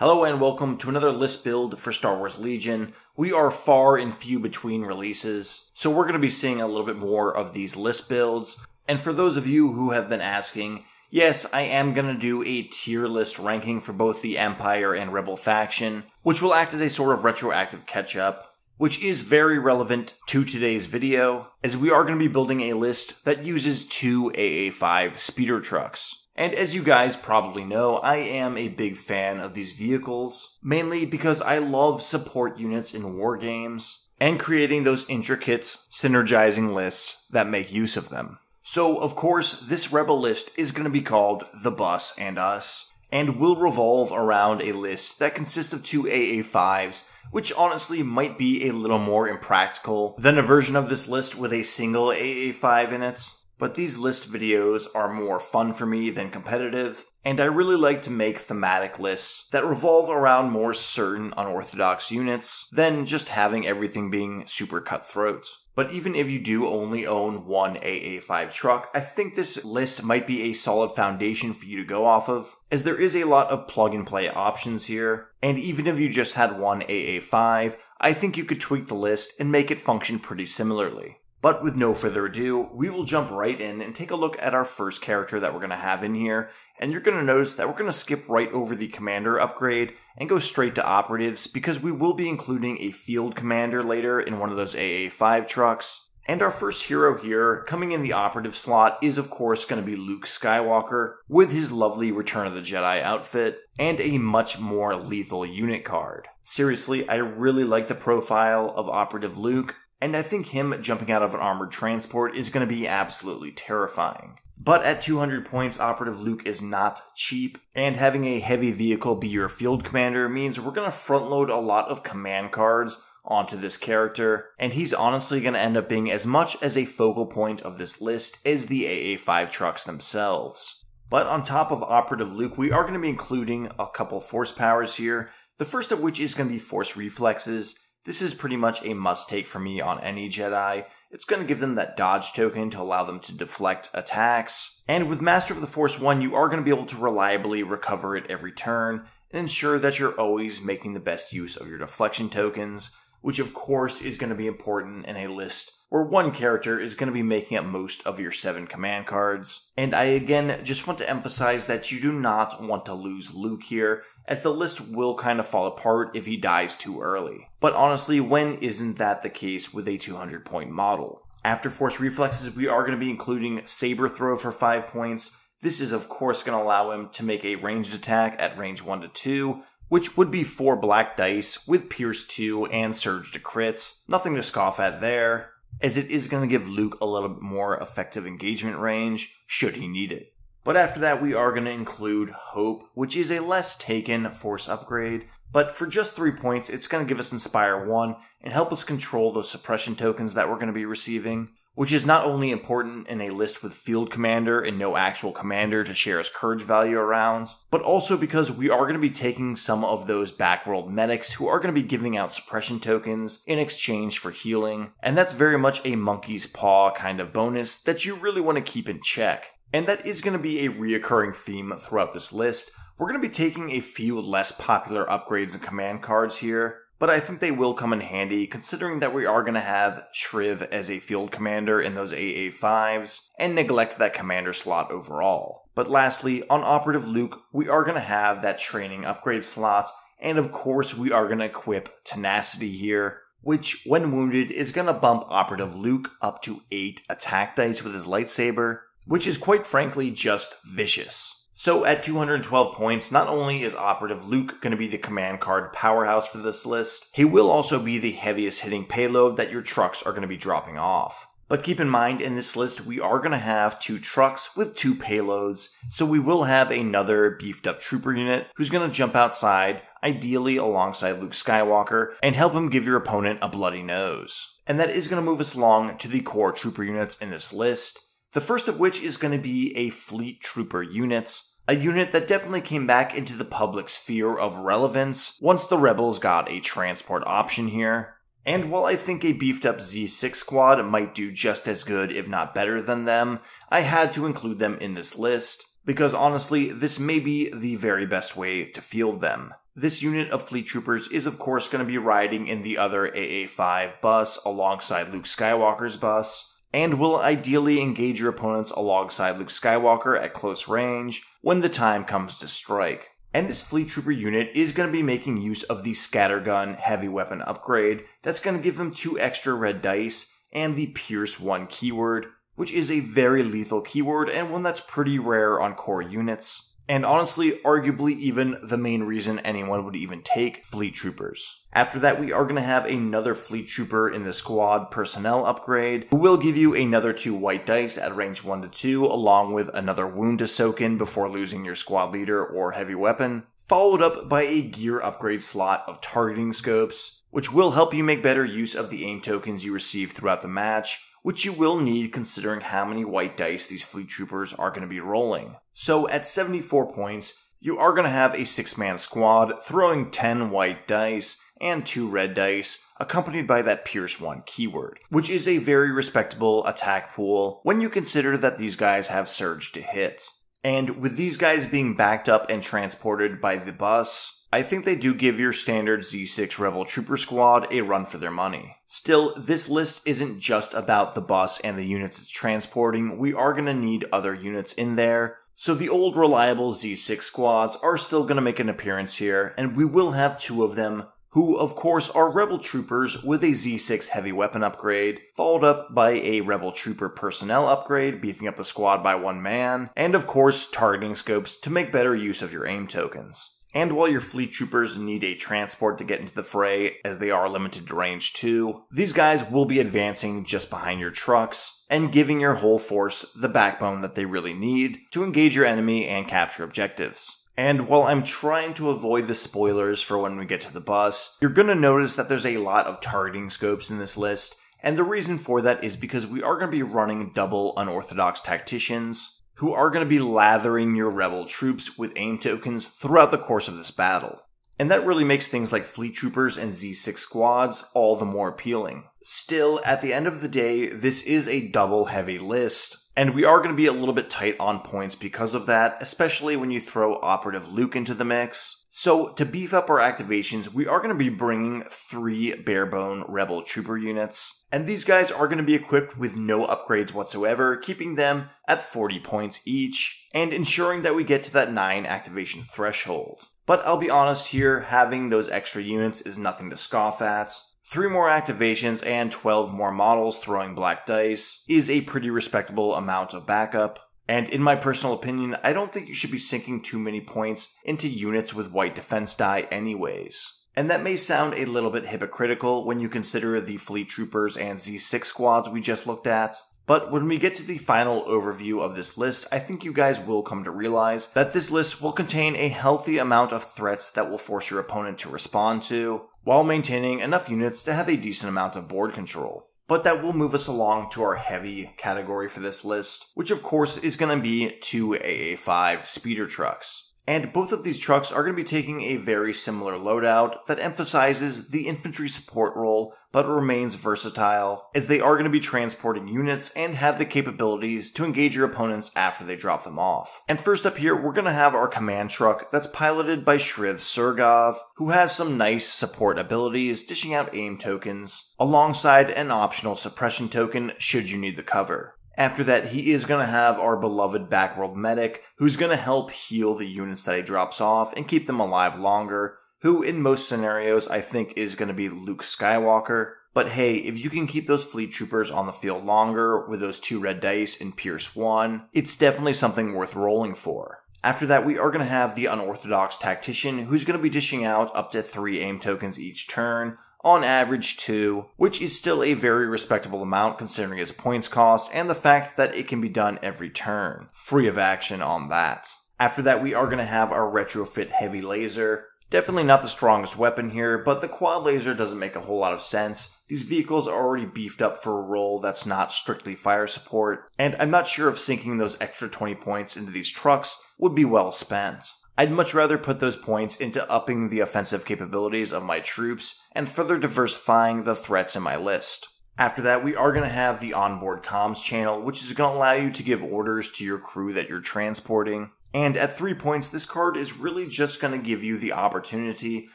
Hello and welcome to another list build for Star Wars Legion. We are far and few between releases, so we're going to be seeing a little bit more of these list builds. And for those of you who have been asking, yes, I am going to do a tier list ranking for both the Empire and Rebel faction, which will act as a sort of retroactive catch up, which is very relevant to today's video, as we are going to be building a list that uses two AA5 speeder trucks. And as you guys probably know, I am a big fan of these vehicles, mainly because I love support units in war games and creating those intricate, synergizing lists that make use of them. So, of course, this rebel list is going to be called The Bus and Us, and will revolve around a list that consists of two AA5s, which honestly might be a little more impractical than a version of this list with a single AA5 in it but these list videos are more fun for me than competitive, and I really like to make thematic lists that revolve around more certain unorthodox units than just having everything being super cutthroat. But even if you do only own one AA5 truck, I think this list might be a solid foundation for you to go off of, as there is a lot of plug and play options here. And even if you just had one AA5, I think you could tweak the list and make it function pretty similarly. But with no further ado, we will jump right in and take a look at our first character that we're going to have in here. And you're going to notice that we're going to skip right over the commander upgrade and go straight to operatives because we will be including a field commander later in one of those AA5 trucks. And our first hero here, coming in the operative slot, is of course going to be Luke Skywalker, with his lovely Return of the Jedi outfit and a much more lethal unit card. Seriously, I really like the profile of Operative Luke and I think him jumping out of an armored transport is going to be absolutely terrifying. But at 200 points, Operative Luke is not cheap, and having a heavy vehicle be your field commander means we're going to front load a lot of command cards onto this character, and he's honestly going to end up being as much as a focal point of this list as the AA5 trucks themselves. But on top of Operative Luke, we are going to be including a couple force powers here, the first of which is going to be Force Reflexes, this is pretty much a must take for me on any Jedi. It's going to give them that dodge token to allow them to deflect attacks. And with Master of the Force 1, you are going to be able to reliably recover it every turn and ensure that you're always making the best use of your deflection tokens, which of course is going to be important in a list where one character is going to be making up most of your seven command cards. And I again just want to emphasize that you do not want to lose Luke here, as the list will kind of fall apart if he dies too early. But honestly, when isn't that the case with a 200 point model? After Force Reflexes, we are going to be including Saber Throw for 5 points. This is, of course, going to allow him to make a ranged attack at range 1 to 2, which would be 4 black dice with Pierce 2 and Surge to crit. Nothing to scoff at there as it is going to give Luke a little bit more effective engagement range should he need it. But after that, we are going to include Hope, which is a less taken force upgrade, but for just three points, it's going to give us Inspire 1 and help us control those suppression tokens that we're going to be receiving which is not only important in a list with field commander and no actual commander to share his courage value around, but also because we are going to be taking some of those backworld medics who are going to be giving out suppression tokens in exchange for healing, and that's very much a monkey's paw kind of bonus that you really want to keep in check. And that is going to be a reoccurring theme throughout this list. We're going to be taking a few less popular upgrades and command cards here, but I think they will come in handy considering that we are going to have Shriv as a field commander in those AA5s and neglect that commander slot overall. But lastly, on Operative Luke, we are going to have that training upgrade slot, and of course, we are going to equip Tenacity here, which, when wounded, is going to bump Operative Luke up to 8 attack dice with his lightsaber, which is quite frankly just vicious. So at 212 points, not only is Operative Luke going to be the command card powerhouse for this list, he will also be the heaviest hitting payload that your trucks are going to be dropping off. But keep in mind, in this list, we are going to have two trucks with two payloads, so we will have another beefed up trooper unit who's going to jump outside, ideally alongside Luke Skywalker, and help him give your opponent a bloody nose. And that is going to move us along to the core trooper units in this list. The first of which is going to be a fleet trooper unit, a unit that definitely came back into the public sphere of relevance once the Rebels got a transport option here. And while I think a beefed up Z6 squad might do just as good, if not better than them, I had to include them in this list, because honestly, this may be the very best way to field them. This unit of fleet troopers is of course going to be riding in the other AA5 bus alongside Luke Skywalker's bus, and will ideally engage your opponents alongside Luke Skywalker at close range when the time comes to strike. And this Fleet Trooper unit is going to be making use of the Scattergun heavy weapon upgrade that's going to give him two extra red dice and the Pierce 1 keyword, which is a very lethal keyword and one that's pretty rare on core units and honestly, arguably even the main reason anyone would even take fleet troopers. After that, we are going to have another fleet trooper in the squad personnel upgrade, who will give you another two white dice at range 1 to 2, along with another wound to soak in before losing your squad leader or heavy weapon, followed up by a gear upgrade slot of targeting scopes, which will help you make better use of the aim tokens you receive throughout the match, which you will need considering how many white dice these fleet troopers are going to be rolling. So at 74 points, you are going to have a six man squad throwing 10 white dice and two red dice, accompanied by that Pierce 1 keyword, which is a very respectable attack pool when you consider that these guys have surge to hit. And with these guys being backed up and transported by the bus, I think they do give your standard Z6 Rebel Trooper squad a run for their money. Still, this list isn't just about the bus and the units it's transporting, we are going to need other units in there. So the old reliable Z6 squads are still going to make an appearance here, and we will have two of them, who of course are rebel troopers with a Z6 heavy weapon upgrade, followed up by a rebel trooper personnel upgrade, beefing up the squad by one man, and of course targeting scopes to make better use of your aim tokens. And while your fleet troopers need a transport to get into the fray, as they are limited to range 2, these guys will be advancing just behind your trucks and giving your whole force the backbone that they really need to engage your enemy and capture objectives. And while I'm trying to avoid the spoilers for when we get to the bus, you're going to notice that there's a lot of targeting scopes in this list, and the reason for that is because we are going to be running double unorthodox tacticians, who are going to be lathering your rebel troops with aim tokens throughout the course of this battle. And that really makes things like fleet troopers and Z6 squads all the more appealing. Still, at the end of the day, this is a double heavy list, and we are going to be a little bit tight on points because of that, especially when you throw Operative Luke into the mix, so, to beef up our activations, we are going to be bringing three barebone rebel trooper units. And these guys are going to be equipped with no upgrades whatsoever, keeping them at 40 points each, and ensuring that we get to that 9 activation threshold. But I'll be honest here, having those extra units is nothing to scoff at. 3 more activations and 12 more models throwing black dice is a pretty respectable amount of backup, and in my personal opinion, I don't think you should be sinking too many points into units with white defense die anyways. And that may sound a little bit hypocritical when you consider the fleet troopers and Z6 squads we just looked at, but when we get to the final overview of this list, I think you guys will come to realize that this list will contain a healthy amount of threats that will force your opponent to respond to, while maintaining enough units to have a decent amount of board control but that will move us along to our heavy category for this list, which of course is going to be two AA5 speeder trucks. And both of these trucks are going to be taking a very similar loadout that emphasizes the infantry support role but remains versatile, as they are going to be transporting units and have the capabilities to engage your opponents after they drop them off. And first up here, we're going to have our command truck that's piloted by Shriv Sergov, who has some nice support abilities, dishing out aim tokens, alongside an optional suppression token should you need the cover. After that, he is going to have our beloved Backworld Medic, who's going to help heal the units that he drops off and keep them alive longer, who in most scenarios I think is going to be Luke Skywalker. But hey, if you can keep those fleet troopers on the field longer with those two red dice and Pierce 1, it's definitely something worth rolling for. After that, we are going to have the unorthodox tactician who's going to be dishing out up to three aim tokens each turn, on average two, which is still a very respectable amount considering its points cost and the fact that it can be done every turn. Free of action on that. After that, we are going to have our retrofit heavy laser. Definitely not the strongest weapon here, but the quad laser doesn't make a whole lot of sense. These vehicles are already beefed up for a role that's not strictly fire support, and I'm not sure if sinking those extra 20 points into these trucks would be well spent. I'd much rather put those points into upping the offensive capabilities of my troops and further diversifying the threats in my list. After that, we are going to have the onboard comms channel, which is going to allow you to give orders to your crew that you're transporting. And at three points, this card is really just going to give you the opportunity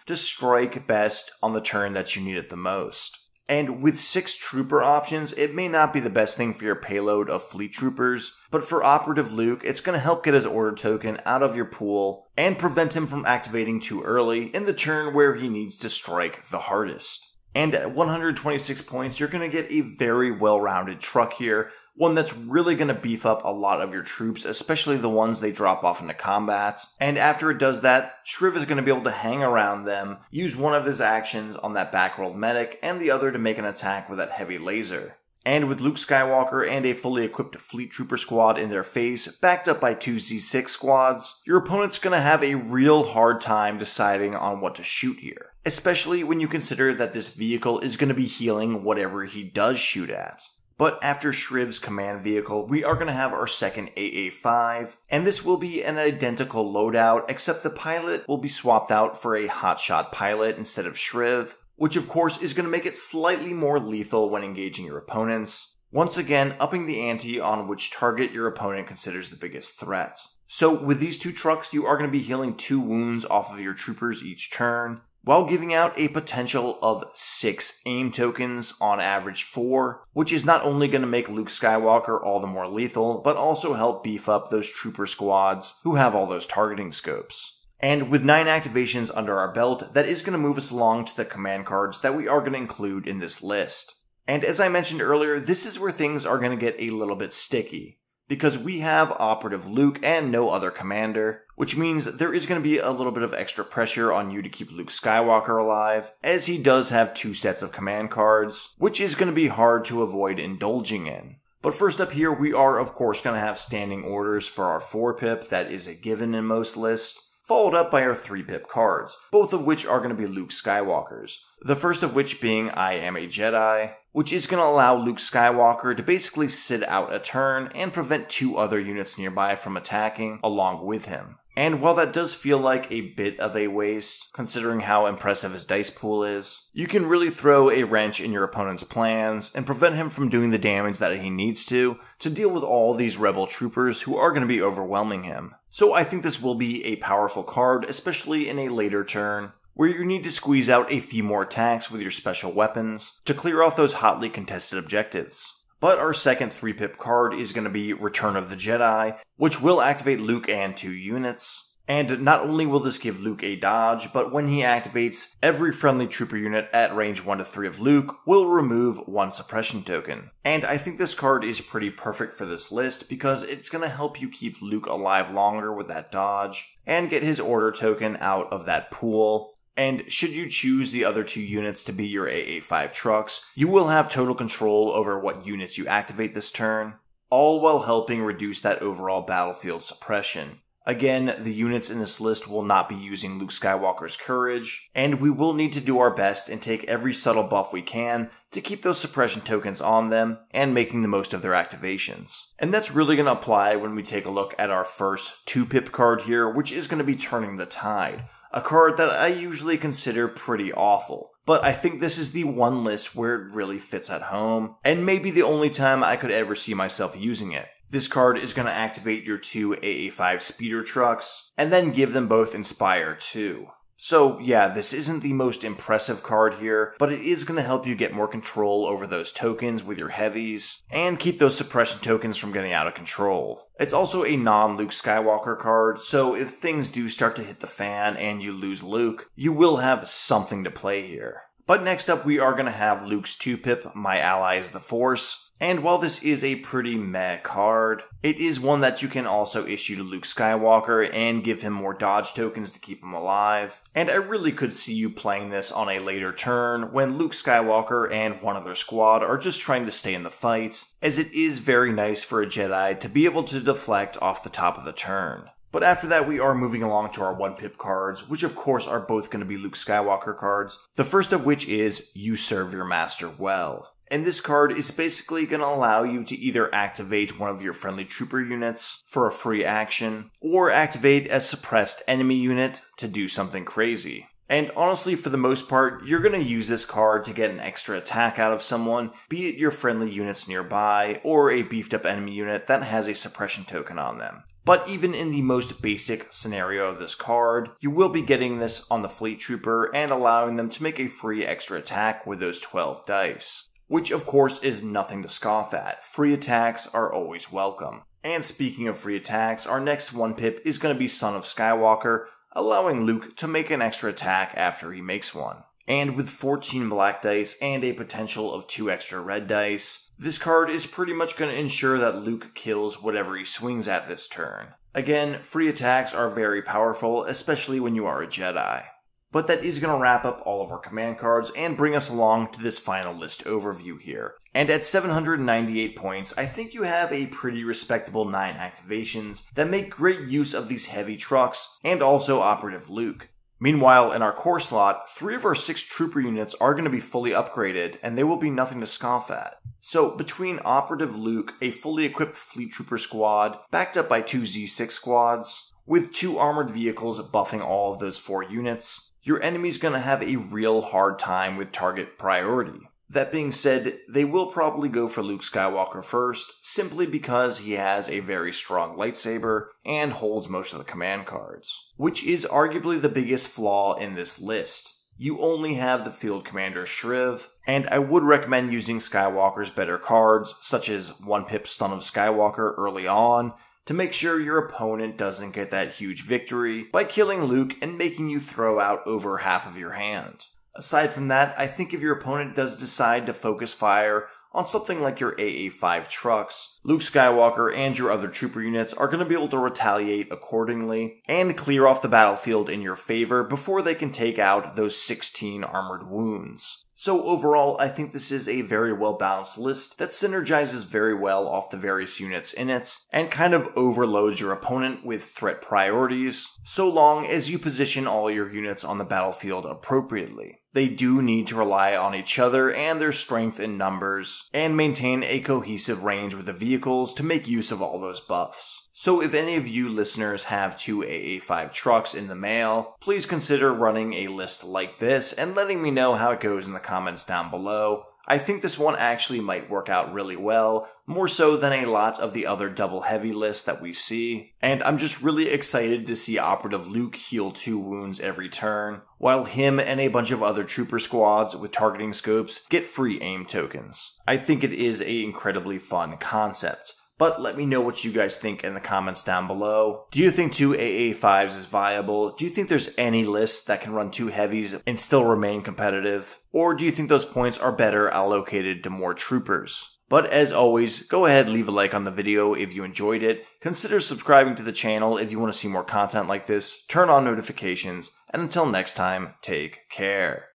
to strike best on the turn that you need it the most. And with six trooper options, it may not be the best thing for your payload of fleet troopers, but for Operative Luke, it's going to help get his order token out of your pool and prevent him from activating too early in the turn where he needs to strike the hardest. And at 126 points, you're going to get a very well rounded truck here one that's really going to beef up a lot of your troops, especially the ones they drop off into combat. And after it does that, Shriv is going to be able to hang around them, use one of his actions on that backworld medic and the other to make an attack with that heavy laser. And with Luke Skywalker and a fully equipped Fleet Trooper squad in their face, backed up by two Z6 squads, your opponent's gonna have a real hard time deciding on what to shoot here. Especially when you consider that this vehicle is gonna be healing whatever he does shoot at. But after Shriv's command vehicle, we are going to have our second AA-5, and this will be an identical loadout, except the pilot will be swapped out for a hotshot pilot instead of Shriv, which of course is going to make it slightly more lethal when engaging your opponents, once again upping the ante on which target your opponent considers the biggest threat. So with these two trucks, you are going to be healing two wounds off of your troopers each turn, while giving out a potential of 6 aim tokens, on average 4, which is not only going to make Luke Skywalker all the more lethal, but also help beef up those trooper squads who have all those targeting scopes. And with 9 activations under our belt, that is going to move us along to the command cards that we are going to include in this list. And as I mentioned earlier, this is where things are going to get a little bit sticky because we have Operative Luke and no other commander, which means there is going to be a little bit of extra pressure on you to keep Luke Skywalker alive, as he does have two sets of command cards, which is going to be hard to avoid indulging in. But first up here, we are of course going to have standing orders for our 4-pip, that is a given in most lists, followed up by our 3-pip cards, both of which are going to be Luke Skywalker's, the first of which being I Am a Jedi, which is going to allow Luke Skywalker to basically sit out a turn and prevent two other units nearby from attacking along with him. And while that does feel like a bit of a waste, considering how impressive his dice pool is, you can really throw a wrench in your opponent's plans and prevent him from doing the damage that he needs to to deal with all these rebel troopers who are going to be overwhelming him. So I think this will be a powerful card, especially in a later turn, where you need to squeeze out a few more attacks with your special weapons to clear off those hotly contested objectives. But our second 3 pip card is going to be Return of the Jedi, which will activate Luke and two units. And not only will this give Luke a dodge, but when he activates, every friendly trooper unit at range 1 to 3 of Luke will remove one suppression token. And I think this card is pretty perfect for this list because it's going to help you keep Luke alive longer with that dodge and get his order token out of that pool and should you choose the other two units to be your A85 trucks, you will have total control over what units you activate this turn, all while helping reduce that overall battlefield suppression. Again, the units in this list will not be using Luke Skywalker's courage, and we will need to do our best and take every subtle buff we can to keep those suppression tokens on them and making the most of their activations. And that's really going to apply when we take a look at our first 2-pip card here, which is going to be Turning the Tide a card that I usually consider pretty awful. But I think this is the one list where it really fits at home, and maybe the only time I could ever see myself using it. This card is going to activate your two AA5 speeder trucks, and then give them both Inspire too. So, yeah, this isn't the most impressive card here, but it is going to help you get more control over those tokens with your heavies, and keep those suppression tokens from getting out of control. It's also a non Luke Skywalker card, so if things do start to hit the fan and you lose Luke, you will have something to play here. But next up, we are going to have Luke's 2-pip, My Ally is the Force. And while this is a pretty meh card, it is one that you can also issue to Luke Skywalker and give him more dodge tokens to keep him alive. And I really could see you playing this on a later turn when Luke Skywalker and one other squad are just trying to stay in the fight, as it is very nice for a Jedi to be able to deflect off the top of the turn. But after that, we are moving along to our one pip cards, which of course are both going to be Luke Skywalker cards. The first of which is You Serve Your Master Well. And this card is basically going to allow you to either activate one of your friendly trooper units for a free action, or activate a suppressed enemy unit to do something crazy. And honestly, for the most part, you're going to use this card to get an extra attack out of someone, be it your friendly units nearby, or a beefed up enemy unit that has a suppression token on them. But even in the most basic scenario of this card, you will be getting this on the Fleet Trooper and allowing them to make a free extra attack with those 12 dice. Which of course is nothing to scoff at, free attacks are always welcome. And speaking of free attacks, our next one pip is going to be Son of Skywalker, allowing Luke to make an extra attack after he makes one and with 14 black dice and a potential of 2 extra red dice, this card is pretty much going to ensure that Luke kills whatever he swings at this turn. Again, free attacks are very powerful, especially when you are a Jedi. But that is going to wrap up all of our command cards and bring us along to this final list overview here. And at 798 points, I think you have a pretty respectable 9 activations that make great use of these heavy trucks and also Operative Luke. Meanwhile, in our core slot, three of our six trooper units are going to be fully upgraded, and they will be nothing to scoff at. So, between Operative Luke, a fully equipped fleet trooper squad, backed up by two Z6 squads, with two armored vehicles buffing all of those four units, your enemy's going to have a real hard time with target priority. That being said, they will probably go for Luke Skywalker first, simply because he has a very strong lightsaber and holds most of the command cards, which is arguably the biggest flaw in this list. You only have the Field Commander Shriv, and I would recommend using Skywalker's better cards, such as One Pip Stun of Skywalker early on, to make sure your opponent doesn't get that huge victory by killing Luke and making you throw out over half of your hand. Aside from that, I think if your opponent does decide to focus fire on something like your AA5 trucks, Luke Skywalker and your other trooper units are going to be able to retaliate accordingly and clear off the battlefield in your favor before they can take out those 16 armored wounds. So overall, I think this is a very well balanced list that synergizes very well off the various units in it, and kind of overloads your opponent with threat priorities, so long as you position all your units on the battlefield appropriately. They do need to rely on each other and their strength in numbers, and maintain a cohesive range with the vehicles to make use of all those buffs. So, if any of you listeners have two AA5 trucks in the mail, please consider running a list like this and letting me know how it goes in the comments down below. I think this one actually might work out really well, more so than a lot of the other double heavy lists that we see, and I'm just really excited to see Operative Luke heal two wounds every turn, while him and a bunch of other trooper squads with targeting scopes get free aim tokens. I think it is an incredibly fun concept. But let me know what you guys think in the comments down below. Do you think two AA5s is viable? Do you think there's any list that can run two heavies and still remain competitive? Or do you think those points are better allocated to more troopers? But as always, go ahead leave a like on the video if you enjoyed it. Consider subscribing to the channel if you want to see more content like this. Turn on notifications. And until next time, take care.